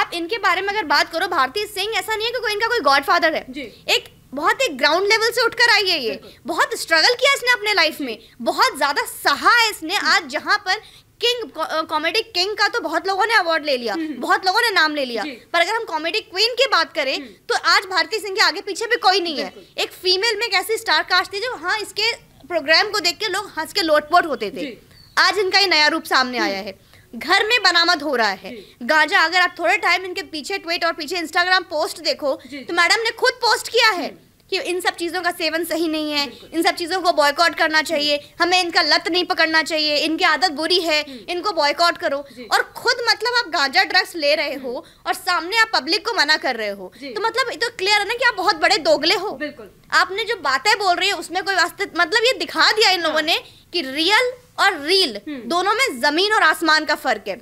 आप इनके बारे में अगर बात करो भारती सिंह ऐसा नहीं है कि कोई इनका कोई गॉडफादर है जी. एक बहुत एक ग्राउंड लेवल से उठकर आई है ये बहुत स्ट्रगल किया इसने अपने लाइफ में बहुत ज़्यादा सहा है इसने आज जहाँ पर किंग कॉमेडी किंग का तो बहुत लोगों ने अवार्ड ले लिया हम्म। बहुत लोगों ने नाम ले लिया पर अगर हम कॉमेडी क्वीन की बात करें हम्म। तो आज भारती सिंह के आगे पीछे भी कोई नहीं है एक फीमेल में कैसी स्टार कास्ट थी जो हाँ इसके प्रोग्राम को देख के लोग हंस के लोटपोट होते थे आज इनका ये नया रूप सामने हम्म। आया है घर में बरामद हो रहा है गांजा अगर आप थोड़े टाइम इनके पीछे ट्वीट और पीछे इंस्टाग्राम पोस्ट देखो तो मैडम ने खुद पोस्ट किया है कि इन सब चीज़ों का सेवन सही नहीं है इन सब चीज़ों को बॉयकॉट करना चाहिए हमें इनका लत नहीं पकड़ना चाहिए इनकी आदत बुरी है इनको बॉयकॉट करो और खुद मतलब आप गांजा ड्रग्स ले रहे हो और सामने आप पब्लिक को मना कर रहे हो तो मतलब तो क्लियर है ना कि आप बहुत बड़े दोगले हो आपने जो बातें बोल रही है उसमें कोई वास्तव मतलब ये दिखा दिया इन लोगों हाँ। ने कि रियल और रील हम्म। दोनों में जमीन और आसमान का फर्क है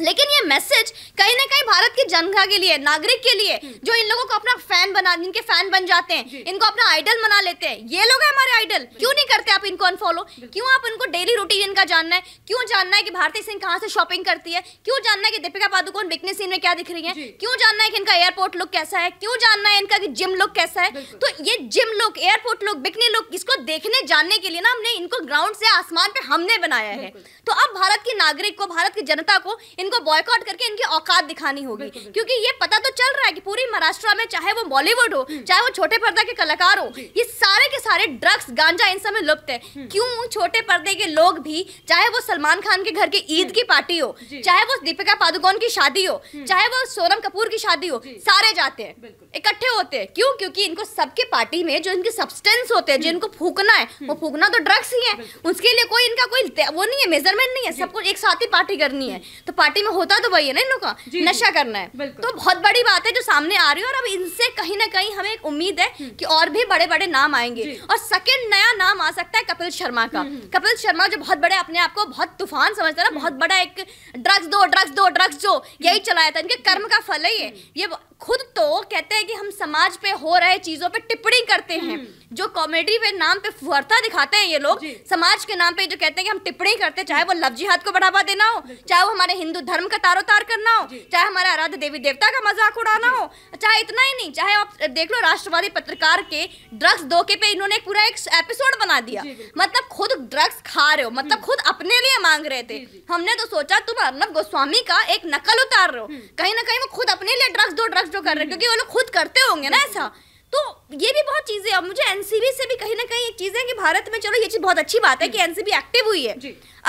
लेकिन ये मैसेज कहीं ना कहीं भारत की जनता के लिए नागरिक के लिए हम्म। जो इन लोगों को अपना फैन बना इनके फैन बन जाते हैं इनको अपना आइडल बना लेते हैं ये लोग है हमारे आइडल क्यों नहीं करते आप इनको अनफॉलो क्यों आप इनको डेली रूटीन इनका जानना है क्यों जानना है कि भारती सिंह कहाँ से शॉपिंग करती है क्यों जानना है कि दीपिका पादुकोण बिकने सीन में क्या दिख रही है क्यों जानना है कि इनका एयरपोर्ट लुक कैसा है क्यों जानना है इनका जिम लुक कैसा है तो ये gym look airport look bikini look इसको देखने जानने के लिए ना हमने इनको ग्राउंड से आसमान पे हमने बनाया है तो अब भारत की नागरिक को भारत की जनता को इनको बॉयकॉट करके इनकी औकात दिखानी होगी क्योंकि ये पता तो चल रहा है कि पूरी महाराष्ट्र में चाहे वो बॉलीवुड हो हम्म। चाहे वो छोटे पर्दे के कलाकार हो ये सारे के सारे ड्रग्स गांजा इन सब लुप्त है हम्म। क्यों छोटे पर्दे के लोग भी चाहे वो सलमान खान के घर के ईद हम्म। की पार्टी हो चाहे वो दीपिका पादुकोण की शादी हो चाहे वो सोनम कपूर की शादी हो सारे जाते हैं इकट्ठे होते हैं क्यों क्योंकि इनको सबके पार्टी में जो इनके सब्सटेंस होते हैं जिनको फूकना है वो फूकना तो ड्रग्स ही है उसके लिए कोई इनका कोई वो नहीं है मेजरमेंट नहीं है सबको एक साथ ही पार्टी करनी है तो पार्टी पार्टी में होता तो वही है ना इन लोग का नशा करना है तो बहुत बड़ी बात है जो सामने आ रही है और अब इनसे कहीं ना कहीं हमें एक उम्मीद है हम्म। कि और भी बड़े बड़े नाम आएंगे और सेकेंड नया नाम आ सकता है कपिल शर्मा का हम्म, हम्म। कपिल शर्मा जो बहुत बड़े अपने आप को बहुत तूफान समझता है ना बहुत बड़ा एक ड्रग्स दो ड्रग्स दो ड्रग्स जो यही चलाया था इनके कर्म का फल है ये ये खुद तो कहते हैं कि हम समाज पे हो रहे चीज़ों पर टिप्पणी करते हैं जो कॉमेडी पे नाम पे फुहरता दिखाते हैं ये लोग समाज के नाम पे जो कहते हैं कि हम टिप्पणी करते चाहे वो लव जिहाद को बढ़ावा देना हो चाहे वो हमारे हिंदू धर्म का तारो तार करना हो चाहे हमारे आराध्य देवी देवता का मजाक उड़ाना हो चाहे इतना ही नहीं चाहे आप देख लो राष्ट्रवादी पत्रकार के ड्रग्स धोखे पे इन्होंने पूरा एक एपिसोड बना दिया मतलब खुद ड्रग्स खा रहे हो मतलब हम्म। खुद अपने लिए मांग रहे थे हमने तो सोचा तुम अर्नब गोस्वामी का एक नकल उतार रहे हो हम्म। कहीं ना कहीं वो खुद अपने लिए ड्रग्स दो ड्रग्स दो कर रहे हो हम्म। क्योंकि वो लोग खुद करते होंगे ना ऐसा तो ये भी बहुत चीज़ें अब मुझे एनसीबी से भी कहीं ना कहीं एक चीज़ है कि भारत में चलो ये चीज़ बहुत अच्छी बात है कि एनसीबी एक्टिव हुई है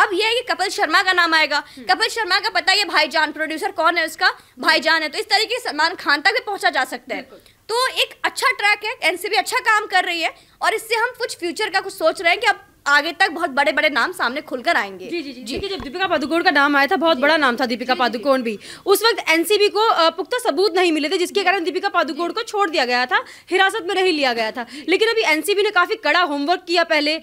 अब ये है कि कपिल शर्मा का नाम आएगा हम्म। कपिल शर्मा का पता है भाईजान प्रोड्यूसर कौन है उसका हम्म। भाईजान है तो इस तरीके से सलमान खान तक भी पहुंचा जा सकता है तो एक अच्छा ट्रैक है एनसीबी अच्छा काम कर रही है और इससे हम कुछ फ्यूचर का कुछ सोच रहे हैं कि अब आगे तक बहुत बड़े बड़े नाम सामने खुलकर आएंगे जी जी जी, जी। जब दीपिका पादुकोण का नाम आया था बहुत बड़ा नाम था दीपिका पादुकोण भी उस वक्त एनसीबी को पुख्ता सबूत नहीं मिले थे जिसके कारण दीपिका पादुकोण को छोड़ दिया गया था हिरासत में नहीं लिया गया था लेकिन अभी एनसीबी ने काफी कड़ा होमवर्क किया पहले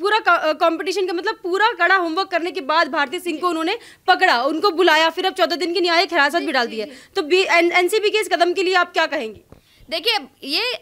पूरा कंपटीशन का मतलब पूरा कड़ा होमवर्क करने के बाद भारती सिंह को उन्होंने पकड़ा उनको बुलाया फिर अब चौदह दिन की न्यायिक हिरासत भी डाल दी है तो एनसीबी के इस कदम के लिए आप क्या कहेंगे देखिए ये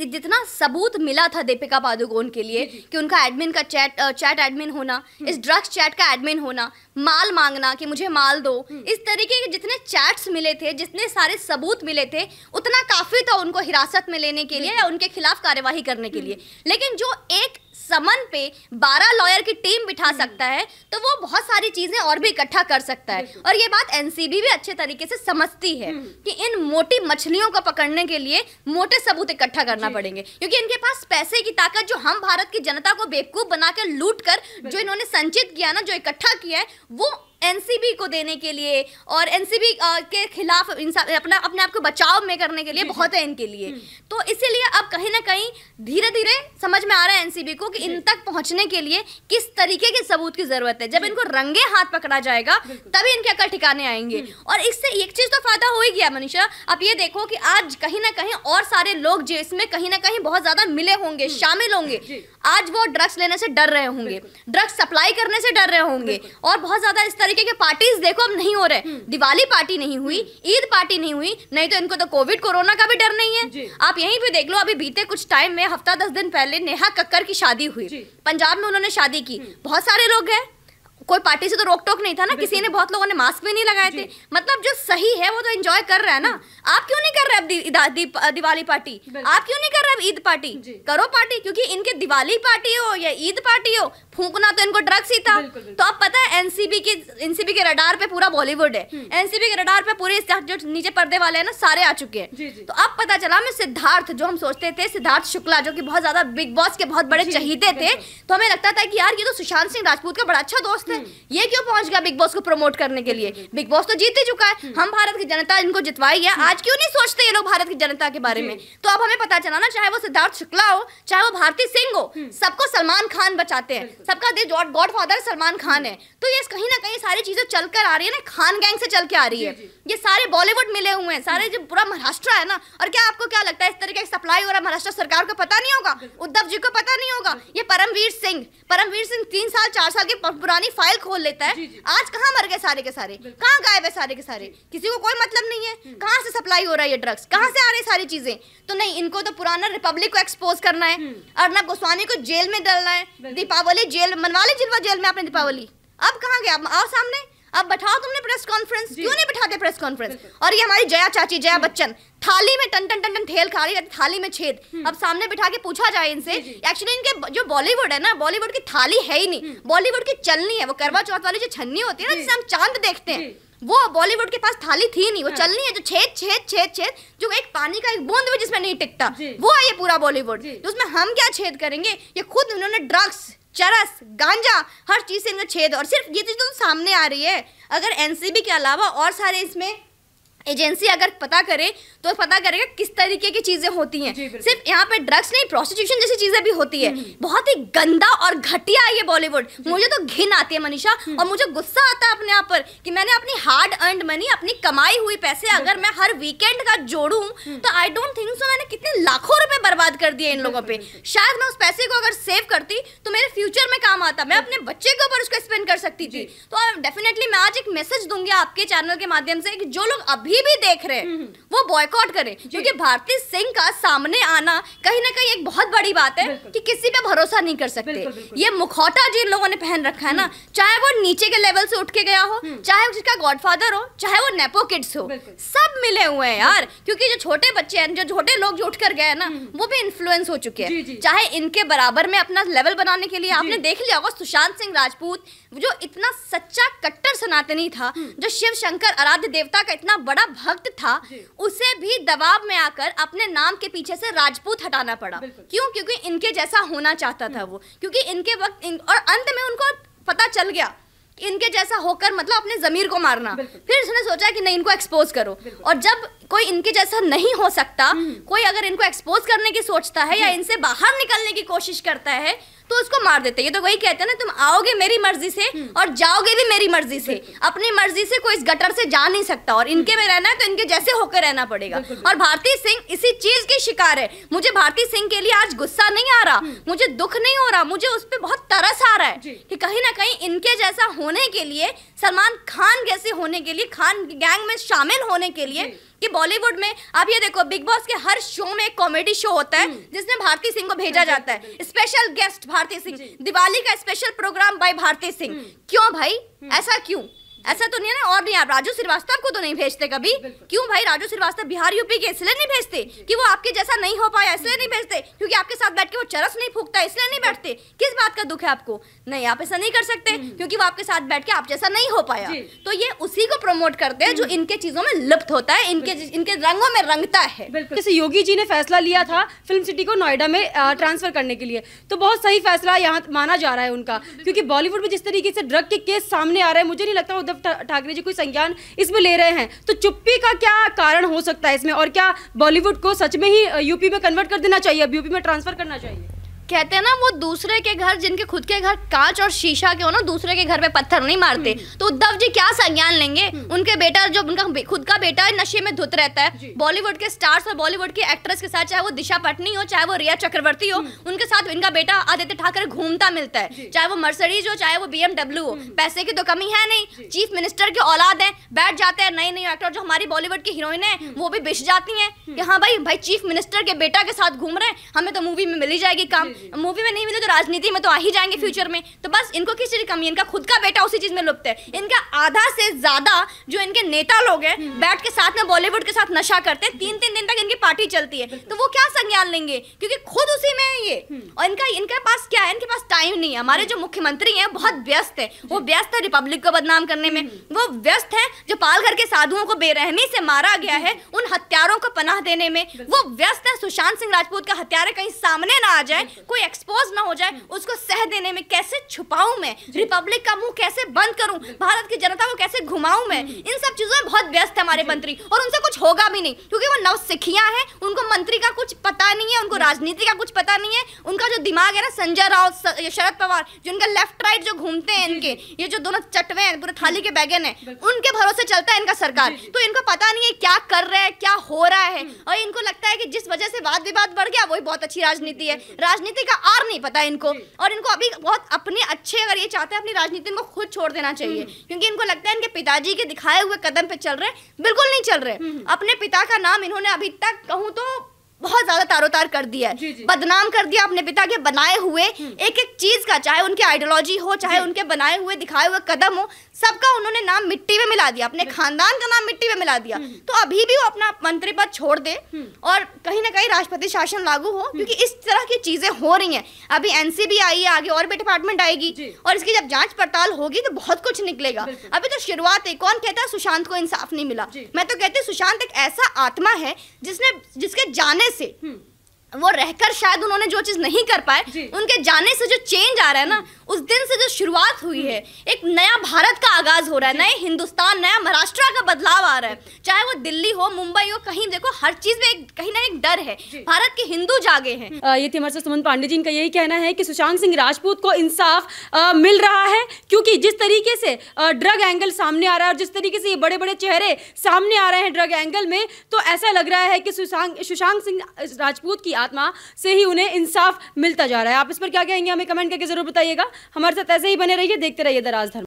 जितना सबूत मिला था दीपिका पादुकोण के लिए कि उनका एडमिन का चैट चैट एडमिन होना हम्म। इस ड्रग्स चैट का एडमिन होना माल मांगना कि मुझे माल दो हम्म। इस तरीके के जितने चैट्स मिले थे जितने सारे सबूत मिले थे उतना काफ़ी था उनको हिरासत में लेने के लिए या उनके खिलाफ कार्यवाही करने के हम्म। लिए लेकिन जो एक समन पे बारह लॉयर की टीम बिठा हम्म। सकता है तो वो बहुत सारी चीजें और भी इकट्ठा कर सकता है और ये बात एनसीबी भी अच्छे तरीके से समझती है कि इन मोटी मछलियों को पकड़ने के लिए मोटे सबूत इकट्ठा करना पड़ेंगे क्योंकि इनके पास पैसे की ताकत जो हम भारत की जनता को बेवकूफ बनाकर लूट कर जो इन्होंने संचित किया ना जो इकट्ठा किया है वो एनसीबी को देने के लिए और एनसीबी के खिलाफ अपना अपने आप को बचाव में करने के लिए बहुत है इनके लिए हम्म। तो इसीलिए अब कहीं ना कहीं धीरे धीरे समझ में आ रहा है एनसीबी को कि इन तक पहुंचने के लिए किस तरीके के सबूत की जरूरत है जब इनको रंगे हाथ पकड़ा जाएगा तभी इनके अकल ठिकाने आएंगे हम्म। और इससे एक चीज तो फायदा हो ही गया मनीषा अब ये देखो कि आज कहीं ना कहीं और सारे लोग जो इसमें कहीं ना कहीं बहुत ज्यादा मिले होंगे हम्म। शामिल होंगे आज वो ड्रग्स लेने से डर रहे होंगे ड्रग्स सप्लाई करने से डर रहे होंगे और बहुत ज्यादा इस तरीके तरीके के पार्टीज देखो अब नहीं हो रहे हम्म। दिवाली पार्टी नहीं हुई हम्म। ईद पार्टी नहीं हुई नहीं तो इनको तो कोविड कोरोना का भी डर नहीं है आप यहीं पे देख लो अभी बीते कुछ टाइम में हफ्ता दस दिन पहले नेहा कक्कर की शादी हुई पंजाब में उन्होंने शादी की हम्म। बहुत सारे लोग गए कोई पार्टी से तो रोक टोक नहीं था ना किसी ने बहुत लोगों ने मास्क भी नहीं लगाए थे मतलब जो सही है वो तो एंजॉय कर रहा है ना आप क्यों नहीं कर रहे अब दि, दि, दि, दिवाली पार्टी आप क्यों नहीं कर रहे अब ईद पार्टी करो पार्टी क्योंकि इनके दिवाली पार्टी हो या ईद पार्टी हो फूकना तो इनको ड्रग्स ही था बिल्कुल, बिल्कुल। तो आप पता है एनसीबी की एनसीबी के रडार पे पूरा बॉलीवुड है एनसीबी हम्म। के रडार पे पूरे जो नीचे पर्दे वाले हैं ना सारे आ चुके हैं तो अब पता चला हमें सिद्धार्थ जो हम सोचते थे सिद्धार्थ शुक्ला जो कि बहुत ज्यादा बिग बॉस के बहुत बड़े चहीते थे तो हमें लगता था कि यार ये तो सुशांत सिंह राजपूत का बड़ा अच्छा दोस्त है हम्म। ये क्यों पहुंच गया बिग बॉस को प्रमोट करने के लिए बिग बॉस तो जीत ही चुका है हम्म। हम भारत की जनता इनको जितवाई है आज क्यों नहीं सोचते ये लोग भारत की जनता के बारे में तो अब हमें पता चला ना चाहे वो सिद्धार्थ शुक्ला हो चाहे वो भारती सिंह हो सबको सलमान खान बचाते हैं सबका दिल जॉट गॉड फादर सलमान खान है तो ये कहीं ना कहीं सारी चीज़ें चल कर आ रही है ना खान गैंग से चल के आ रही है ये सारे बॉलीवुड मिले हुए हैं सारे जो पूरा महाराष्ट्र है ना और क्या आपको क्या लगता है इस तरीके की सप्लाई हो रहा है महाराष्ट्र सरकार को पता नहीं होगा उद्धव जी को पता नहीं होगा ये परमवीर सिंह परमवीर सिंह तीन साल चार साल की पुरानी फाइल खोल लेता है आज कहाँ मर गए सारे के सारे कहाँ गायब है सारे के सारे किसी को कोई मतलब नहीं है हम्म। कहाँ से सप्लाई हो रहा है ये ड्रग्स कहाँ से आ रही सारी चीजें तो नहीं इनको तो पुराना रिपब्लिक को एक्सपोज करना है हम्म। अर्नब गोस्वामी को जेल में डालना है दीपावली जेल मनवाले जिलवा जेल में आपने दीपावली अब कहाँ गया आओ सामने अब बैठाओ तुमने प्रेस कॉन्फ्रेंस क्यों नहीं बैठाते प्रेस कॉन्फ्रेंस और ये हमारी जया चाची जया बच्चन थाली में टन टन टन टन ठेल खा रही है थाली में छेद हम्म। अब सामने बिठा के पूछा जाए इनसे एक्चुअली इनके जो बॉलीवुड है ना बॉलीवुड की थाली है ही नहीं बॉलीवुड हम्म। की चलनी है वो करवा चौथ वाली जो छन्नी होती है ना जिससे हम चांद देखते हैं वो बॉलीवुड के पास थाली थी नहीं वो हाँ। चलनी है जो छेद छेद छेद छेद जो एक पानी का एक बूंद भी जिसमें नहीं टिकता वो है ये पूरा बॉलीवुड तो उसमें हम क्या छेद करेंगे ये खुद उन्होंने ड्रग्स चरस गांजा हर चीज़ से इनका छेद और सिर्फ ये चीज़ तो सामने आ रही है अगर एनसीबी के अलावा और सारे इसमें एजेंसी अगर पता करे तो पता करेगा किस तरीके की चीजें होती हैं सिर्फ यहाँ पे ड्रग्स नहीं प्रोस्टिट्यूशन जैसी चीजें भी होती है हम्म। बहुत ही गंदा और घटिया है ये बॉलीवुड मुझे तो घिन आती है मनीषा हम्म। और मुझे गुस्सा आता है अपने आप पर कि मैंने अपनी हार्ड अर्न मनी अपनी कमाई हुई पैसे अगर मैं हर वीकेंड का जोड़ू हम्म। तो आई डोंट थिंक सो मैंने कितने लाखों रुपए बर्बाद कर दिए इन लोगों पर शायद मैं उस पैसे को अगर सेव करती तो मेरे फ्यूचर में काम आता मैं अपने बच्चे के ऊपर उसको स्पेंड कर सकती थी तो डेफिनेटली मैं आज एक मैसेज दूंगी आपके चैनल के माध्यम से कि जो लोग अभी अभी भी देख रहे हैं हम्म, हम्म। वो बॉयकॉट करें क्योंकि भारतीय सिंह का सामने आना कहीं ना कहीं एक बहुत बड़ी बात है कि किसी पे भरोसा नहीं कर सकते बिल्कुल, बिल्कुल। ये मुखौटा जिन लोगों ने पहन रखा है ना हम्म। चाहे वो नीचे के लेवल से उठ के गया हो चाहे उसका गॉडफादर हो चाहे वो नेपो किड्स हो सब मिले हुए हैं यार क्योंकि जो छोटे बच्चे हैं जो छोटे लोग जो उठ कर गए हैं ना वो भी इन्फ्लुएंस हो चुके हैं चाहे इनके बराबर में अपना लेवल बनाने के लिए आपने देख लिया होगा सुशांत सिंह राजपूत जो इतना सच्चा कट्टर सनातनी था जो शिव शंकर आराध्य देवता का इतना बड़ा बड़ा भक्त था उसे भी दबाव में आकर अपने नाम के पीछे से राजपूत हटाना पड़ा क्यों क्योंकि इनके जैसा होना चाहता था हम्म। वो क्योंकि इनके वक्त इन, और अंत में उनको पता चल गया इनके जैसा होकर मतलब अपने ज़मीर को मारना फिर उसने सोचा कि नहीं इनको एक्सपोज करो और जब कोई इनके जैसा नहीं हो सकता हम्म। कोई अगर इनको एक्सपोज करने की सोचता है या इनसे बाहर निकलने की कोशिश करता है तो उसको मार देते ये तो वही कहते हैं ना तुम आओगे मेरी मर्जी से हम्म। और जाओगे भी मेरी मर्जी से अपनी मर्जी से कोई इस गटर से जा नहीं सकता और इनके हम्म। में रहना है तो इनके जैसे होकर रहना पड़ेगा और भारती सिंह इसी चीज की शिकार है मुझे भारती सिंह के लिए आज गुस्सा नहीं आ रहा हम्म। मुझे दुख नहीं हो रहा मुझे उस पर बहुत तरस आ रहा है कि कहीं ना कहीं इनके जैसा होने के लिए सलमान खान जैसे होने के लिए खान गैंग में शामिल होने के लिए कि बॉलीवुड में आप ये देखो बिग बॉस के हर शो में एक कॉमेडी शो होता है हम्म। जिसमें भारती सिंह को भेजा जाता है स्पेशल गेस्ट भारती सिंह दिवाली का special programme by Bharti Singh हम्म। क्यों भाई हम्म। ऐसा क्यों ऐसा तो नहीं है ना और नहीं आप राजू श्रीवास्तव को तो नहीं भेजते कभी क्यों भाई राजू श्रीवास्तव बिहार यूपी के इसलिए नहीं भेजते कि वो आपके जैसा नहीं हो पाया इसलिए नहीं भेजते क्योंकि आपके साथ बैठ के वो चरस नहीं फूकता इसलिए नहीं बैठते किस बात का दुख है आपको नहीं आप ऐसा नहीं कर सकते हम्म। क्योंकि वो आपके साथ बैठ के आप जैसा नहीं हो पाया तो ये उसी को प्रमोट करते हैं जो हम्म। इनके चीजों में लुप्त होता है इनके इनके रंगों में रंगता है जैसे योगी जी ने फैसला लिया था फिल्म सिटी को नोएडा में ट्रांसफर करने के लिए तो बहुत सही फैसला यहाँ माना जा रहा है उनका क्योंकि बॉलीवुड में जिस तरीके से ड्रग के केस सामने आ रहे हैं मुझे नहीं लगता उद्धव ठाकरे जी कोई संज्ञान इसमें ले रहे हैं तो चुप्पी का क्या कारण हो सकता है इसमें और क्या बॉलीवुड को सच में ही यूपी में कन्वर्ट कर देना चाहिए अब यूपी में ट्रांसफर करना चाहिए कहते हैं ना वो दूसरे के घर जिनके खुद के घर कांच और शीशा के हो ना दूसरे के घर पे पत्थर नहीं मारते हम्म। तो उद्धव जी क्या संज्ञान लेंगे हम्म। उनके बेटा जो उनका खुद का बेटा है नशे में धुत रहता है बॉलीवुड के स्टार्स और बॉलीवुड की एक्ट्रेस के साथ चाहे वो दिशा पटनी हो चाहे वो रिया चक्रवर्ती हो हम्म। उनके साथ इनका बेटा आदित्य ठाकरे घूमता मिलता है चाहे वो मर्सडीज हो चाहे वो बीएमडब्ल्यू हो पैसे की तो कमी है नहीं चीफ मिनिस्टर की औलाद है बैठ जाते हैं नए नए एक्टर जो हमारी बॉलीवुड की हीरोइन है वो भी बिछ जाती है कि हाँ भाई भाई चीफ मिनिस्टर के बेटा के साथ घूम रहे हैं हमें तो मूवी में मिली जाएगी काम मूवी में नहीं मिले तो राजनीति में तो आ ही जाएंगे फ्यूचर हम्म। में तो बस इनको किस चीज़ की कमी इनका खुद का बेटा उसी चीज़ में लुप्त है इनका आधा से ज़्यादा जो इनके नेता लोग हैं हम्म। बैठ के साथ में बॉलीवुड के साथ नशा करते हैं तीन तीन दिन तक इनकी पार्टी चलती है तो वो क्या संज्ञान लेंगे क्योंकि खुद उसी में है ये हम्म। और इनका इनके पास क्या है इनके पास टाइम नहीं है हमारे जो मुख्यमंत्री है बहुत व्यस्त है वो व्यस्त है रिपब्लिक को बदनाम करने में वो व्यस्त है जो पालघर के साधुओं को बेरहमी से मारा गया है उन हत्यारों को पनाह देने में वो व्यस्त है सुशांत सिंह राजपूत का हत्यारे कहीं सामने ना आ जाए कोई एक्सपोज ना हो जाए उसको सह देने में कैसे छुपाऊं मैं रिपब्लिक का मुंह कैसे बंद करूं भारत की जनता को कैसे घुमाऊं मैं इन सब चीज़ों में बहुत व्यस्त है हमारे मंत्री और उनसे कुछ होगा भी नहीं क्योंकि वो नव सिखिया है उनको मंत्री का कुछ पता नहीं है उनको राजनीति का कुछ पता नहीं है उनका जो दिमाग है ना संजय राव शरद पवार जो उनका लेफ्ट राइट जो घूमते हैं इनके ये जो दोनों चटवे हैं पूरे थाली के बैगन है उनके भरोसे चलता है इनका सरकार तो इनको पता नहीं है क्या कर रहा है क्या हो रहा है और इनको लगता है कि जिस वजह से वाद विवाद बढ़ गया वही बहुत अच्छी राजनीति है राजनीति राजनीति का आर नहीं पता इनको और इनको अभी बहुत अपने अच्छे अगर ये चाहते हैं अपनी राजनीति इनको खुद छोड़ देना चाहिए हम्म। क्योंकि इनको लगता है इनके पिताजी के दिखाए हुए कदम पे चल रहे बिल्कुल नहीं चल रहे हम्म। अपने पिता का नाम इन्होंने अभी तक कहूँ तो बहुत ज्यादा तारोतार कर दिया है बदनाम कर दिया अपने पिता के बनाए हुए हम्म। एक एक चीज का चाहे उनकी आइडियोलॉजी हो चाहे उनके बनाए हुए दिखाए हुए कदम हो सबका उन्होंने नाम मिट्टी में मिला दिया अपने खानदान का नाम मिट्टी में मिला दिया हम्म। तो अभी भी वो अपना मंत्री पद छोड़ दे हम्म। और कहीं ना कहीं राष्ट्रपति शासन लागू हो क्योंकि इस तरह की चीजें हो रही है अभी एनसीबी आई है आगे और भी डिपार्टमेंट आएगी और इसकी जब जांच पड़ताल होगी तो बहुत कुछ निकलेगा अभी तो शुरुआत है कौन कहता है सुशांत को इंसाफ नहीं मिला मैं तो कहती हूँ सुशांत एक ऐसा आत्मा है जिसने जिसके जाने से हम्म। वो रहकर शायद उन्होंने जो चीज़ नहीं कर पाए उनके जाने से जो चेंज आ रहा है ना हम्म। उस दिन से जो शुरुआत हुई हम्म। है एक नया भारत का आगाज हो रहा है नए हिंदुस्तान नया महाराष्ट्र का बदलाव आ रहा है चाहे वो दिल्ली हो मुंबई हो कहीं देखो हर चीज़ में कहीं ना डर है भारत के हिंदू जागे हैं ये थी हमारे सुमन पांडे जी का यही कहना है कि सुशांत सिंह राजपूत को इंसाफ मिल रहा है क्योंकि जिस तरीके से ड्रग एंगल सामने आ रहा है और जिस तरीके से ये बड़े बड़े चेहरे सामने आ रहे हैं ड्रग एंगल में तो ऐसा लग रहा है कि सुशांत सिंह राजपूत की आत्मा से ही उन्हें इंसाफ मिलता जा रहा है आप इस पर क्या कहेंगे हमें कमेंट करके जरूर बताइएगा हमारे साथ ऐसे ही बने रहिए देखते रहिए दराज धर्म